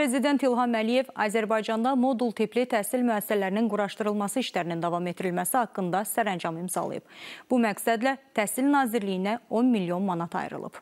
Prezident İlham Əliyev Azərbaycanda modul tipli təhsil müəssisələrinin quraşdırılması işlərinin davam etdirilməsi haqqında sərəncam imzalayıb. Bu məqsədlə Təhsil Nazirliyinə 10 milyon manat ayrılıb.